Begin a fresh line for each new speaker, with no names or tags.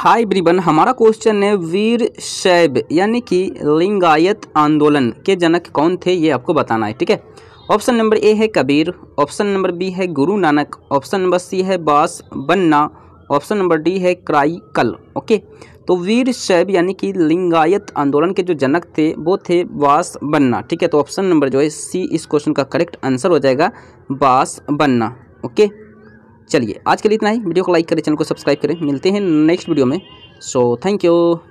हाय ब्रिबन हमारा क्वेश्चन है वीर शैब यानी कि लिंगायत आंदोलन के जनक कौन थे ये आपको बताना है ठीक है ऑप्शन नंबर ए है कबीर ऑप्शन नंबर बी है गुरु नानक ऑप्शन नंबर सी है बास बन्ना ऑप्शन नंबर डी है क्राइकल ओके तो वीर शैब यानी कि लिंगायत आंदोलन के जो जनक थे वो थे बास बन्ना ठीक है तो ऑप्शन नंबर जो है सी इस क्वेश्चन का करेक्ट आंसर हो जाएगा बास बन्ना ओके चलिए आज के लिए इतना ही वीडियो को लाइक करें चैनल को सब्सक्राइब करें मिलते हैं नेक्स्ट वीडियो में सो थैंक यू